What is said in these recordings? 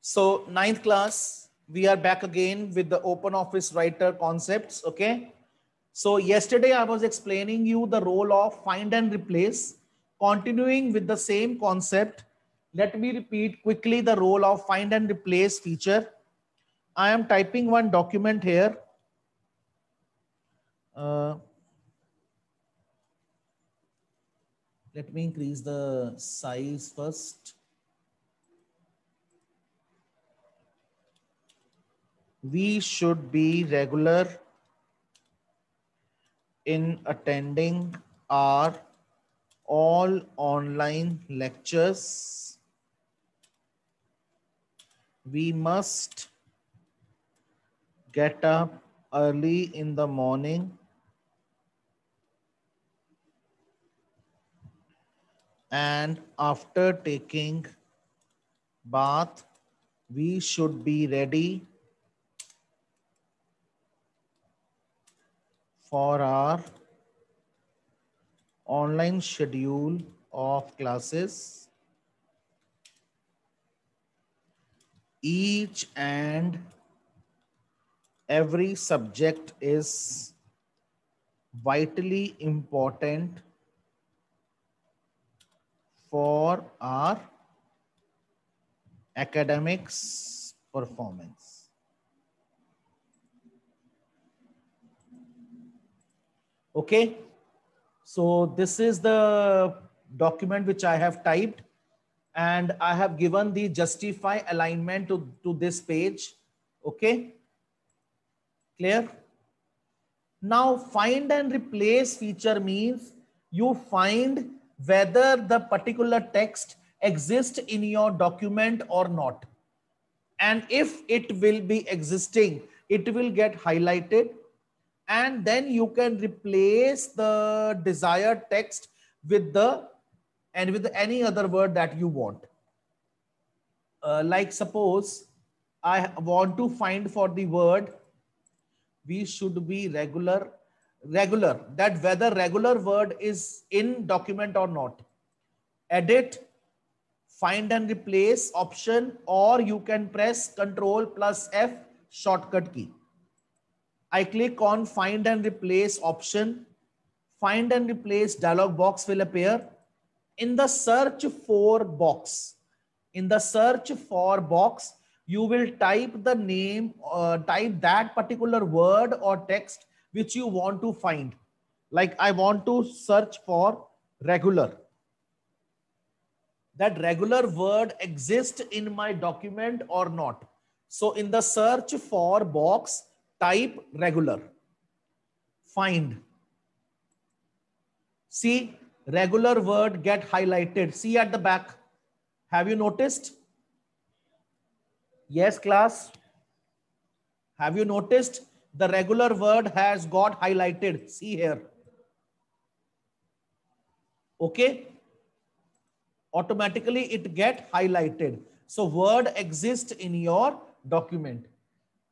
So ninth class, we are back again with the open office writer concepts. Okay. So yesterday I was explaining you the role of find and replace. Continuing with the same concept, let me repeat quickly the role of find and replace feature. I am typing one document here. Uh, let me increase the size first. we should be regular in attending our all online lectures. We must get up early in the morning and after taking bath, we should be ready for our online schedule of classes. Each and every subject is vitally important for our academics performance. Okay. So this is the document which I have typed and I have given the justify alignment to, to this page. Okay. Clear? Now find and replace feature means you find whether the particular text exists in your document or not. And if it will be existing, it will get highlighted and then you can replace the desired text with the and with any other word that you want. Uh, like suppose I want to find for the word, we should be regular, regular, that whether regular word is in document or not. Edit, find and replace option, or you can press control plus F shortcut key. I click on find and replace option. Find and replace dialog box will appear. In the search for box, in the search for box, you will type the name, uh, type that particular word or text which you want to find. Like I want to search for regular. That regular word exists in my document or not. So in the search for box, type regular. Find. See, regular word get highlighted. See at the back. Have you noticed? Yes, class. Have you noticed the regular word has got highlighted? See here. Okay. Automatically it get highlighted. So word exists in your document.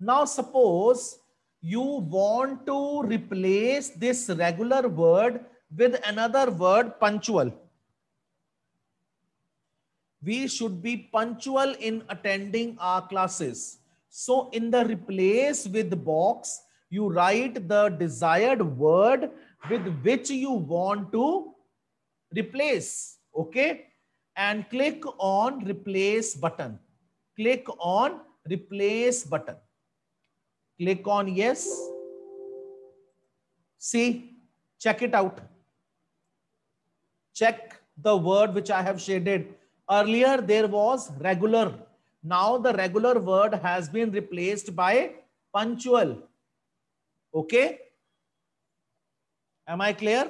Now suppose you want to replace this regular word with another word punctual. We should be punctual in attending our classes. So in the replace with box, you write the desired word with which you want to replace. Okay. And click on replace button. Click on replace button. Click on yes. See, check it out. Check the word which I have shaded. Earlier there was regular. Now the regular word has been replaced by punctual. Okay. Am I clear?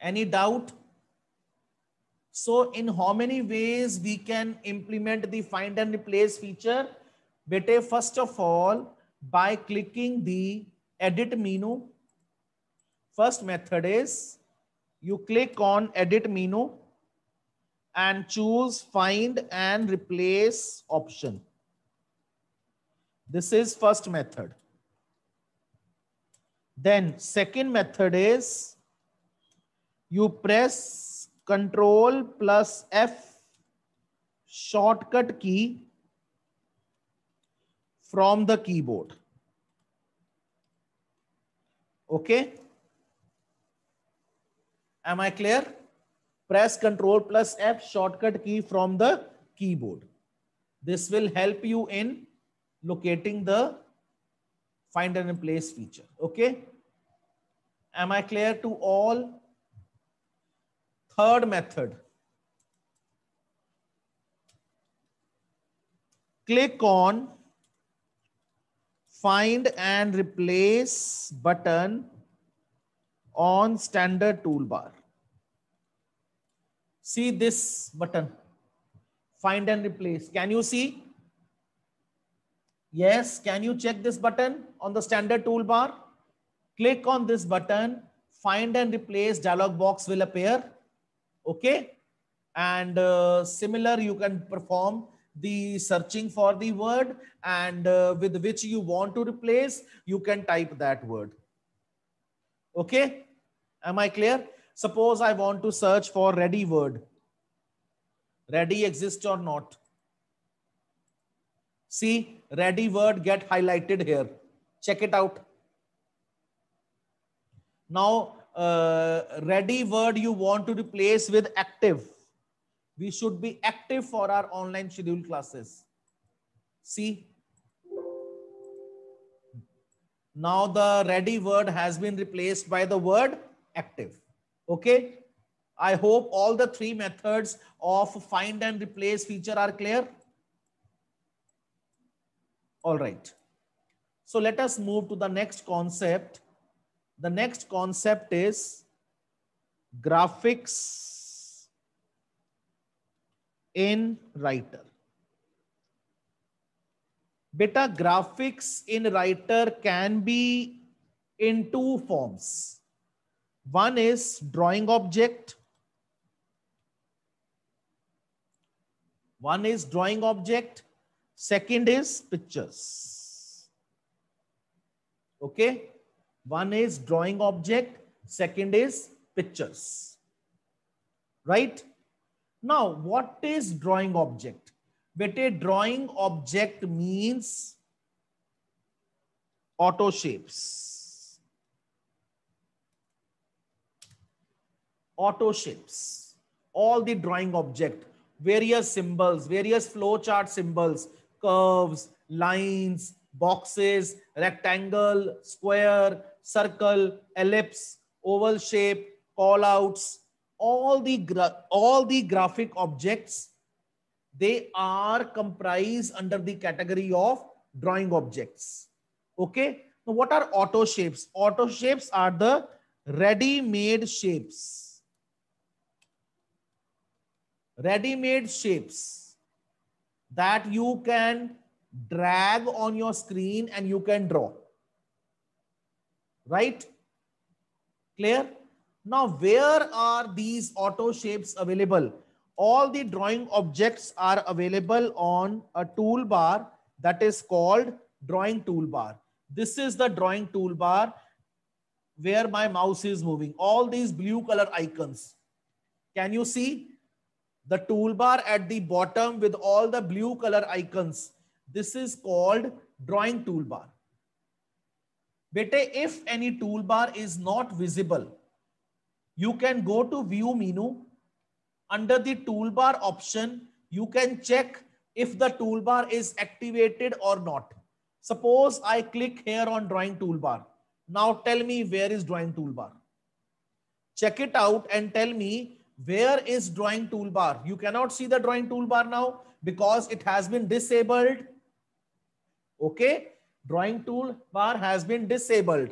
Any doubt? So in how many ways we can implement the find and replace feature? बेटे first of all by clicking the edit menu first method is you click on edit menu and choose find and replace option this is first method then second method is you press control plus F shortcut key from the keyboard. Okay. Am I clear? Press control plus F shortcut key from the keyboard. This will help you in locating the find and replace feature. Okay. Am I clear to all? Third method. Click on find and replace button on standard toolbar. See this button, find and replace. Can you see? Yes, can you check this button on the standard toolbar? Click on this button, find and replace dialog box will appear. Okay. And uh, similar, you can perform the searching for the word and uh, with which you want to replace, you can type that word. Okay, am I clear? Suppose I want to search for ready word. Ready exists or not? See, ready word get highlighted here. Check it out. Now, uh, ready word you want to replace with active we should be active for our online scheduled classes. See, now the ready word has been replaced by the word active. Okay. I hope all the three methods of find and replace feature are clear. All right. So let us move to the next concept. The next concept is graphics in writer. Beta graphics in writer can be in two forms. One is drawing object. One is drawing object. Second is pictures. Okay. One is drawing object. Second is pictures. Right. Now, what is drawing object? a drawing object means auto shapes. Auto shapes. All the drawing object, various symbols, various flowchart symbols, curves, lines, boxes, rectangle, square, circle, ellipse, oval shape, call outs, all the, all the graphic objects, they are comprised under the category of drawing objects. Okay. Now, what are auto shapes? Auto shapes are the ready-made shapes. Ready-made shapes that you can drag on your screen and you can draw. Right? Clear? Now, where are these auto shapes available? All the drawing objects are available on a toolbar that is called drawing toolbar. This is the drawing toolbar where my mouse is moving. All these blue color icons. Can you see? The toolbar at the bottom with all the blue color icons. This is called drawing toolbar. Bete, if any toolbar is not visible, you can go to view menu. Under the toolbar option, you can check if the toolbar is activated or not. Suppose I click here on drawing toolbar. Now tell me where is drawing toolbar. Check it out and tell me where is drawing toolbar. You cannot see the drawing toolbar now because it has been disabled. Okay. Drawing toolbar has been disabled.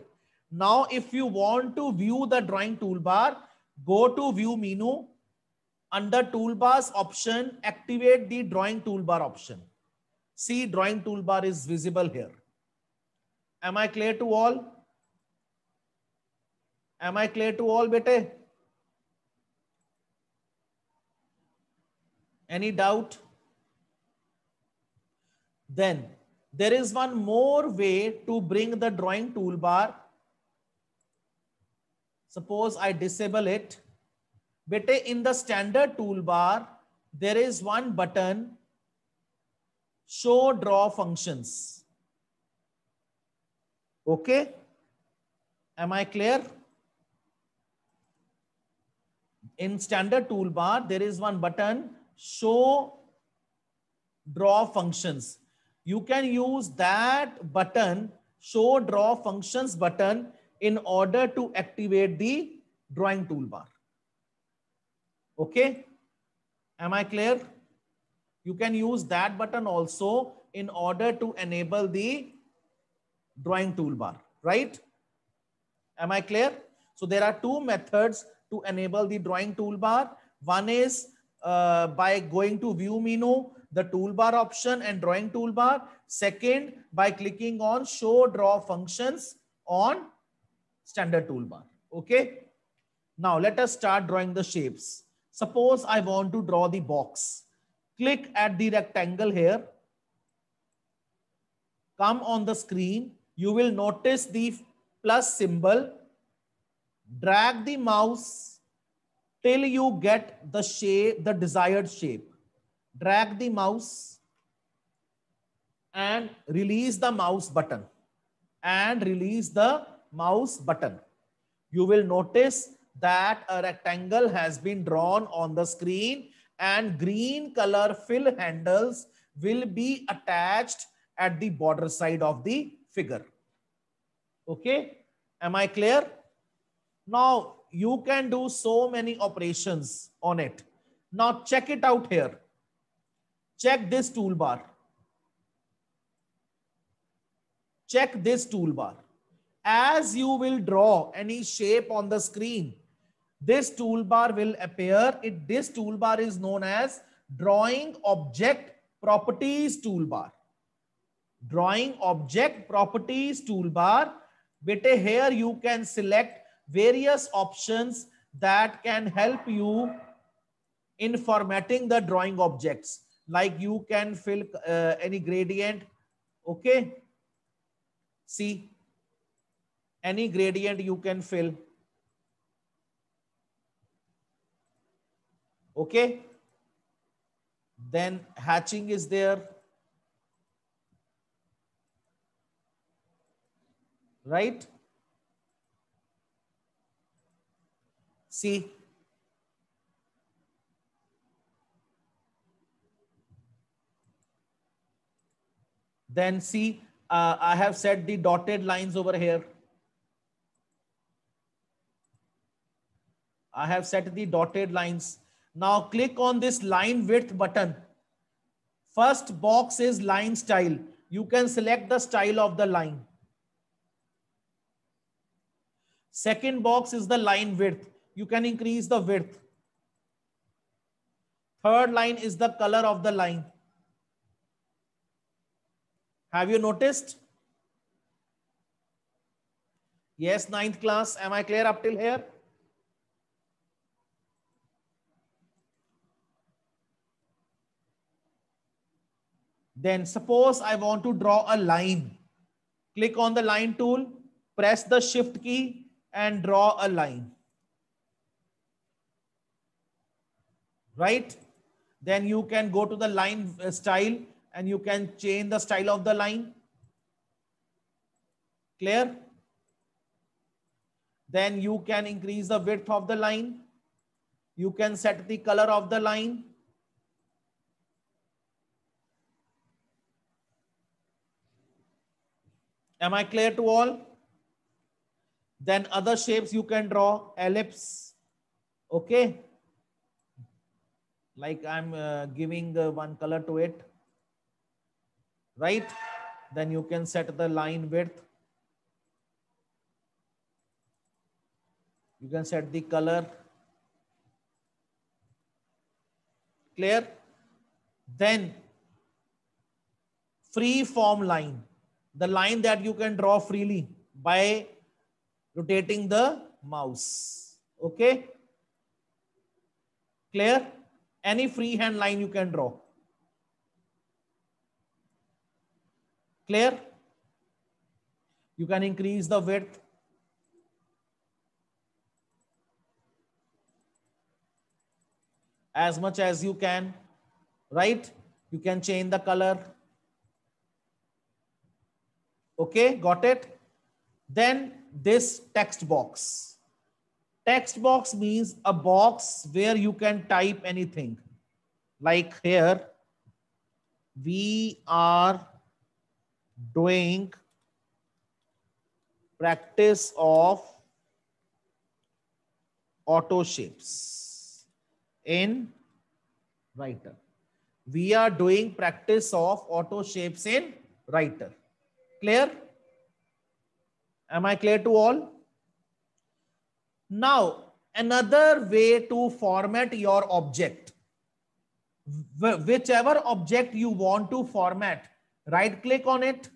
Now, if you want to view the drawing toolbar, go to view menu under toolbars option, activate the drawing toolbar option. See drawing toolbar is visible here. Am I clear to all? Am I clear to all, bete? Any doubt? Then there is one more way to bring the drawing toolbar Suppose I disable it. Bete, in the standard toolbar, there is one button, show draw functions. Okay. Am I clear? In standard toolbar, there is one button, show draw functions. You can use that button, show draw functions button in order to activate the drawing toolbar. Okay. Am I clear? You can use that button also in order to enable the drawing toolbar, right? Am I clear? So there are two methods to enable the drawing toolbar. One is uh, by going to view menu, the toolbar option and drawing toolbar. Second, by clicking on show draw functions on standard toolbar. Okay. Now let us start drawing the shapes. Suppose I want to draw the box. Click at the rectangle here. Come on the screen. You will notice the plus symbol. Drag the mouse till you get the shape, the desired shape. Drag the mouse and release the mouse button and release the mouse button. You will notice that a rectangle has been drawn on the screen and green color fill handles will be attached at the border side of the figure. Okay, am I clear? Now you can do so many operations on it. Now check it out here. Check this toolbar. Check this toolbar as you will draw any shape on the screen, this toolbar will appear. It, this toolbar is known as drawing object properties toolbar. Drawing object properties toolbar. Bete here you can select various options that can help you in formatting the drawing objects. Like you can fill uh, any gradient. Okay. See, any gradient you can fill. Okay. Then hatching is there. Right? See, then see uh, I have set the dotted lines over here. I have set the dotted lines. Now click on this line width button. First box is line style. You can select the style of the line. Second box is the line width. You can increase the width. Third line is the color of the line. Have you noticed? Yes, ninth class. Am I clear up till here? Then suppose I want to draw a line. Click on the line tool, press the shift key and draw a line. Right? Then you can go to the line uh, style and you can change the style of the line. Clear? Then you can increase the width of the line. You can set the color of the line Am I clear to all? Then other shapes you can draw, ellipse, okay? Like I'm uh, giving uh, one color to it, right? Then you can set the line width. You can set the color. Clear? Then free form line the line that you can draw freely by rotating the mouse. Okay. Clear? Any freehand line you can draw. Clear? You can increase the width. As much as you can, right? You can change the color. Okay, got it? Then this text box. Text box means a box where you can type anything. Like here, we are doing practice of auto shapes in writer. We are doing practice of auto shapes in writer. Clear? Am I clear to all? Now, another way to format your object. Whichever object you want to format, right click on it.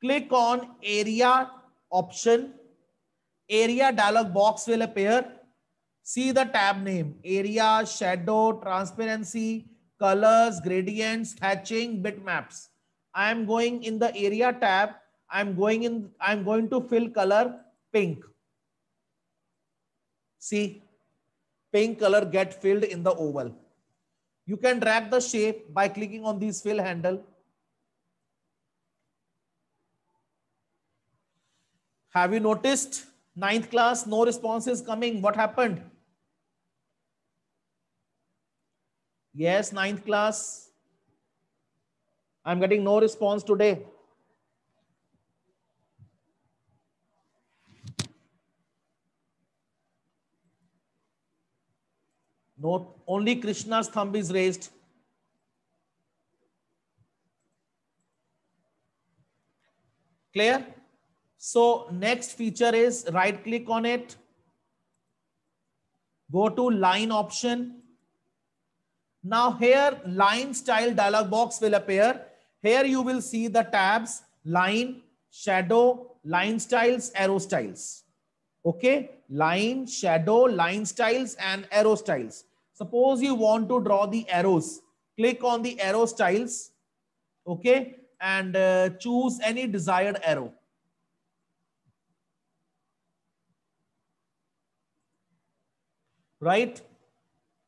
Click on area option. Area dialog box will appear. See the tab name, area, shadow, transparency, colors, gradients, hatching, bitmaps. I am going in the area tab. I'm going in, I'm going to fill color pink. See, pink color get filled in the oval. You can drag the shape by clicking on this fill handle. Have you noticed ninth class, no response is coming. What happened? Yes, ninth class, I'm getting no response today. No, only Krishna's thumb is raised. Clear? So next feature is right click on it. Go to line option. Now here line style dialog box will appear. Here you will see the tabs, line, shadow, line styles, arrow styles. Okay, line, shadow, line styles and arrow styles. Suppose you want to draw the arrows, click on the arrow styles. Okay, and uh, choose any desired arrow. Right?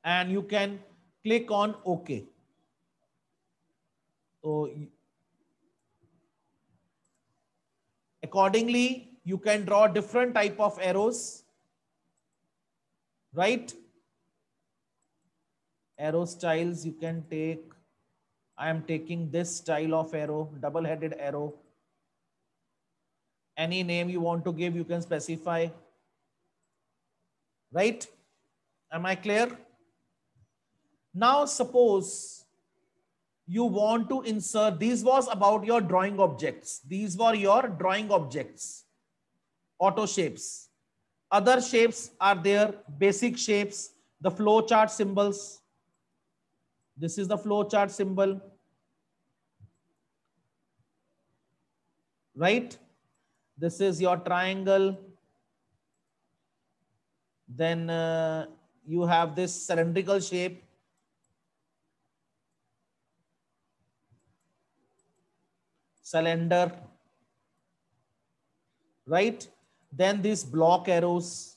And you can click on OK. So accordingly, you can draw different type of arrows, right? Arrow styles, you can take, I am taking this style of arrow, double-headed arrow. Any name you want to give, you can specify, right? Am I clear? Now suppose you want to insert, these was about your drawing objects. These were your drawing objects, auto shapes. Other shapes are there, basic shapes, the flowchart symbols. This is the flowchart symbol. Right? This is your triangle. Then uh, you have this cylindrical shape cylinder, right? Then these block arrows.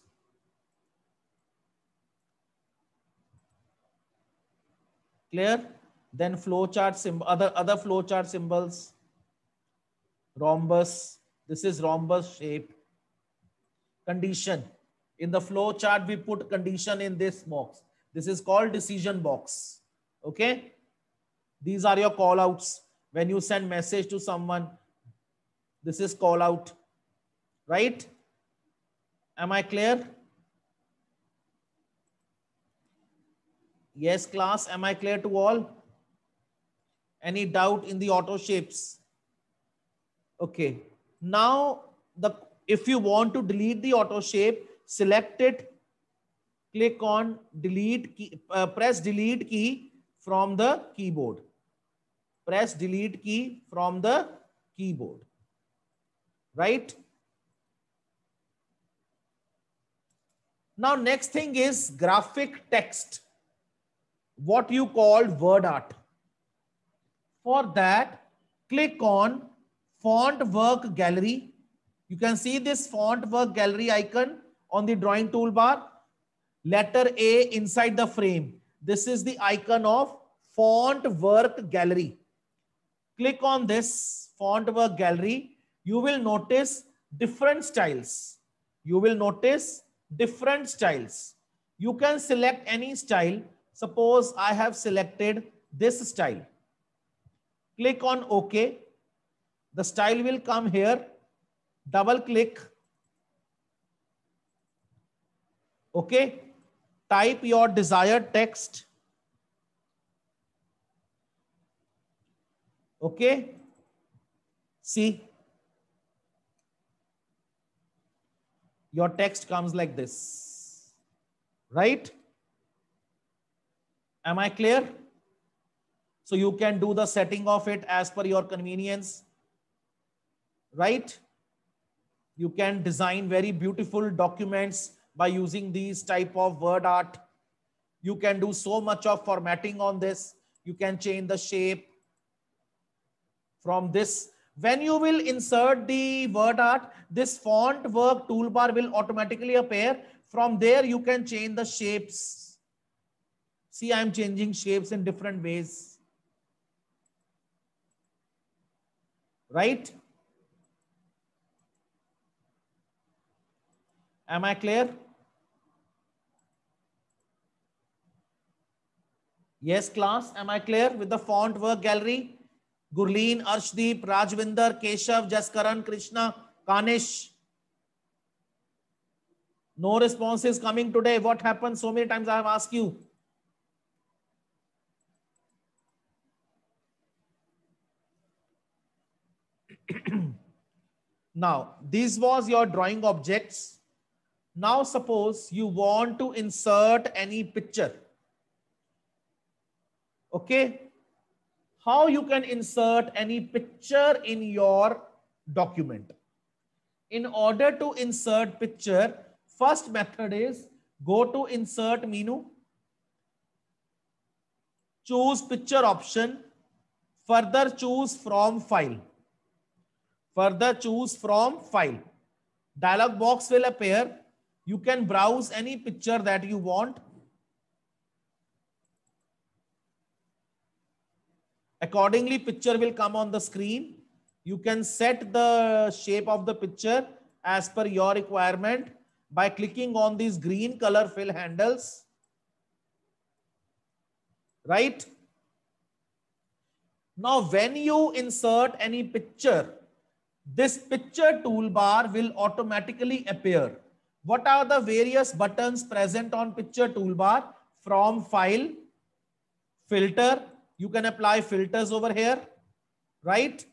Clear? Then flowchart, other, other flowchart symbols, rhombus. This is rhombus shape. Condition. In the flow chart, we put condition in this box. This is called decision box. Okay. These are your call outs when you send message to someone this is call out right am i clear yes class am i clear to all any doubt in the auto shapes okay now the if you want to delete the auto shape select it click on delete key, uh, press delete key from the keyboard press delete key from the keyboard, right? Now, next thing is graphic text, what you call word art. For that, click on font work gallery. You can see this font work gallery icon on the drawing toolbar. Letter A inside the frame. This is the icon of font work gallery click on this font work gallery, you will notice different styles. You will notice different styles. You can select any style. Suppose I have selected this style. Click on OK. The style will come here. Double click. Okay. Type your desired text. Okay? See, your text comes like this, right? Am I clear? So you can do the setting of it as per your convenience, right? You can design very beautiful documents by using these type of word art. You can do so much of formatting on this. You can change the shape from this. When you will insert the word art, this font work toolbar will automatically appear. From there, you can change the shapes. See, I'm changing shapes in different ways. Right? Am I clear? Yes, class. Am I clear with the font work gallery? Gurleen, Arshdeep, Rajvinder, Keshav, Jaskaran, Krishna, Kanish. No response is coming today. What happened? So many times I have asked you. now, this was your drawing objects. Now, suppose you want to insert any picture. Okay, how you can insert any picture in your document. In order to insert picture, first method is go to insert menu, choose picture option, further choose from file. Further choose from file. Dialog box will appear. You can browse any picture that you want Accordingly, picture will come on the screen. You can set the shape of the picture as per your requirement by clicking on these green color fill handles. Right? Now, when you insert any picture, this picture toolbar will automatically appear. What are the various buttons present on picture toolbar? From file, filter, you can apply filters over here, right?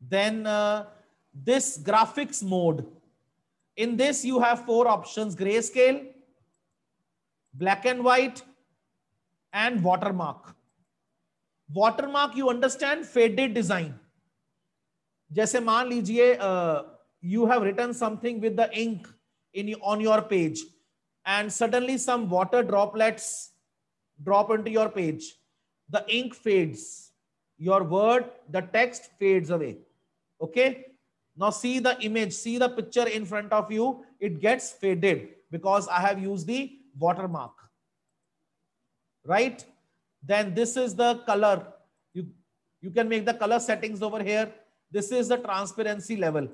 Then uh, this graphics mode. In this, you have four options, grayscale, black and white, and watermark. Watermark, you understand faded design. जैसे मान लीजिए uh, you have written something with the ink in on your page and suddenly some water droplets drop into your page, the ink fades. Your word, the text fades away. Okay. Now see the image, see the picture in front of you. It gets faded because I have used the watermark. Right? Then this is the color. You, you can make the color settings over here. This is the transparency level.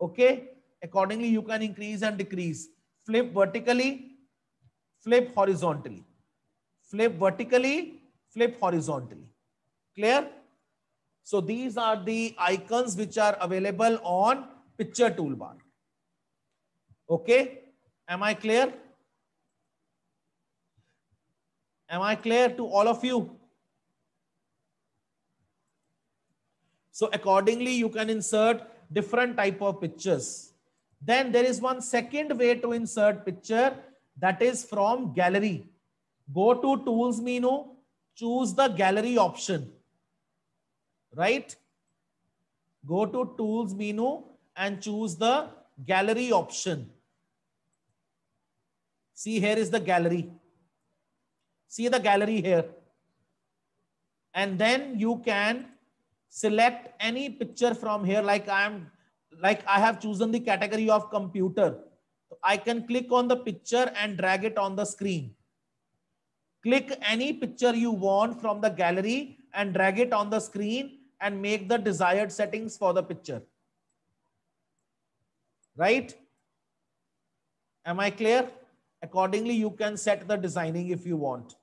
Okay. Accordingly, you can increase and decrease. Flip vertically, flip horizontally flip vertically, flip horizontally. Clear? So these are the icons which are available on picture toolbar. Okay. Am I clear? Am I clear to all of you? So accordingly, you can insert different type of pictures. Then there is one second way to insert picture that is from gallery. Go to tools menu, choose the gallery option, right? Go to tools menu and choose the gallery option. See, here is the gallery. See the gallery here. And then you can select any picture from here. Like I am, like I have chosen the category of computer. I can click on the picture and drag it on the screen click any picture you want from the gallery and drag it on the screen and make the desired settings for the picture. Right? Am I clear? Accordingly, you can set the designing if you want.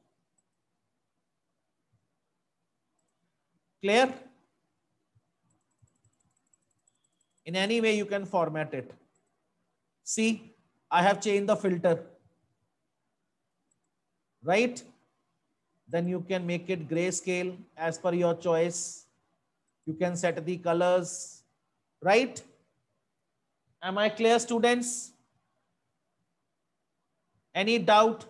Clear? In any way, you can format it. See, I have changed the filter right? Then you can make it grayscale as per your choice. You can set the colors, right? Am I clear students? Any doubt?